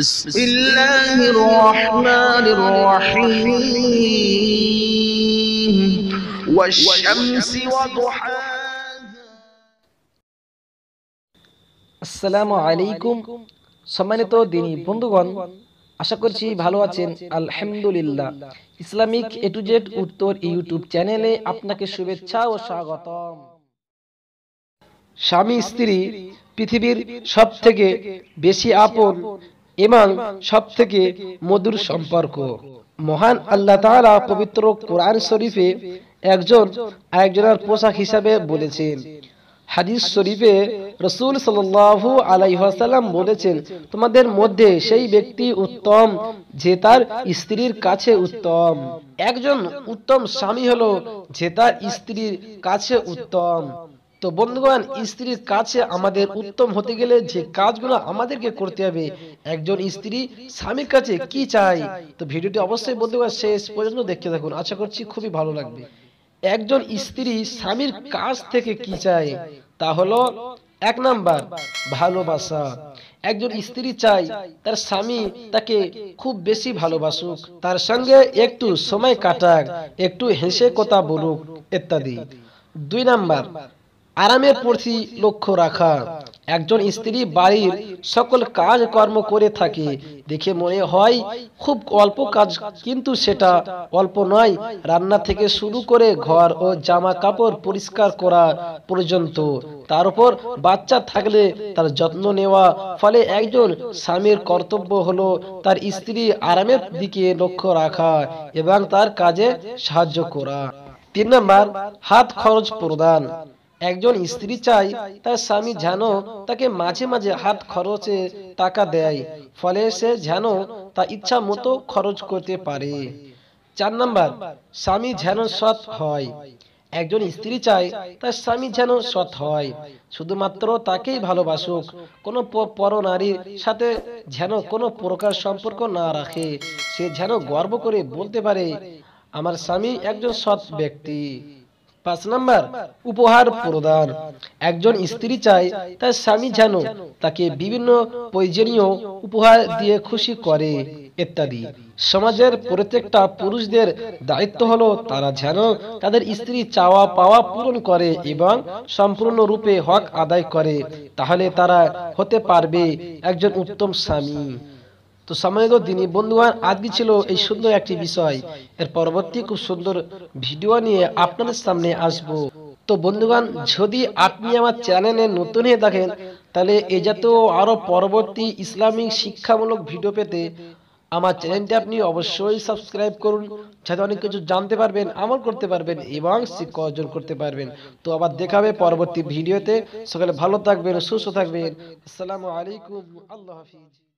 بسم الله الرحمن الرحيم والشمس وضحاها আসসালামু আলাইকুম সম্মানিত দিনী বন্ধুগণ আশা করছি ভালো আছেন আলহামদুলিল্লাহ ইসলামিক এ টু জেড উত্তর ইউটিউব চ্যানেলে আপনাকে শুভেচ্ছা ও স্বাগতম স্বামী স্ত্রী পৃথিবীর সব থেকে বেশি আপন এবং সব থেকে মধুর সম্পর্ক মহান আল্লাহ তারা পবিত্র কোরআন শরীফে একজন আরেকজনের পোশাক হিসাবে বলেছেন হাদিস শরীফে রসুল সাল্লু আলাইহাসাল্লাম বলেছেন তোমাদের মধ্যে সেই ব্যক্তি উত্তম যে তার স্ত্রীর কাছে উত্তম একজন উত্তম স্বামী হলো যে তার স্ত্রীর কাছে উত্তম তো বন্ধুগণ স্ত্রীর কাছে আমাদের উত্তম হতে গেলে যে কাজগুলো আমাদেরকে করতে হবে একজন স্ত্রী স্বামীর কাছে কি চাই তো ভিডিওটি অবশ্যই বন্ধুগণ শেষ পর্যন্ত দেখতে থাকুন আশা করছি খুবই ভালো লাগবে একজন স্ত্রী স্বামীর কাছ থেকে কি চাই তা হলো এক নাম্বার ভালোবাসা একজন স্ত্রী চাই তার স্বামী তাকে খুব বেশি ভালোবাসুক তার সঙ্গে একটু সময় কাটাক একটু হেসে কথা বলুক ইত্যাদি দুই নাম্বার আরামের প্রতি লক্ষ্য রাখা একজন স্ত্রী বাড়ির সকল কাজ কর্ম করে থাকে দেখে মনে হয় খুব অল্প কাজ কিন্তু সেটা অল্প নয় রান্না থেকে শুরু করে ঘর ও জামা কাপড় পরিষ্কার করা পর্যন্ত তার উপর বাচ্চা থাকলে তার যত্ন নেওয়া ফলে একজন স্বামীর কর্তব্য হলো তার স্ত্রী আরামের দিকে লক্ষ্য রাখা এবং তার কাজে সাহায্য করা তিন নম্বর হাত খরচ প্রদান একজন স্ত্রী চাই তার স্বামী যেন তাকে মাঝে মাঝে হাত খরচে টাকা দেয় ফলে সে যেন তা ইচ্ছা মতো খরচ করতে পারে চার নাম্বার স্বামী যেন সৎ হয় একজন স্ত্রী চায় তার স্বামী যেন সৎ হয় শুধুমাত্র তাকেই ভালোবাসুক কোনো পরনারীর সাথে যেন কোনো প্রকার সম্পর্ক না রাখে সে যেন গর্ব করে বলতে পারে আমার স্বামী একজন সৎ ব্যক্তি পাঁচ নাম্বার উপহার প্রদান একজন স্ত্রী চায় তার স্বামী যেন তাকে বিভিন্ন প্রয়োজনীয় উপহার দিয়ে খুশি করে ইত্যাদি সমাজের প্রত্যেকটা পুরুষদের দায়িত্ব হলো তারা যেন তাদের স্ত্রী চাওয়া পাওয়া পূরণ করে এবং সম্পূর্ণরূপে হক আদায় করে তাহলে তারা হতে পারবে একজন উত্তম স্বামী তো সময় দিনী বন্ধুগণ আজকে ছিল এই সুন্দর একটি বিষয় এর পরবর্তী খুব সুন্দর ভিডিও নিয়ে আপনাদের সামনে আসব তো বন্ধুগণ যদি আপনি আমার চ্যানেলে নতুন হয়ে থাকেন তাহলে এ জাতীয় আরও পরবর্তী ইসলামিক শিক্ষামূলক ভিডিও পেতে আমার চ্যানেলটি আপনি অবশ্যই সাবস্ক্রাইব করুন যাতে অনেক কিছু জানতে পারবেন আমল করতে পারবেন এবং শিক্ষা অর্জন করতে পারবেন তো আবার দেখাবে পরবর্তী ভিডিওতে সকালে ভালো থাকবেন সুস্থ থাকবেন আসসালামু আলাইকুম আল্লাহ হাফিজ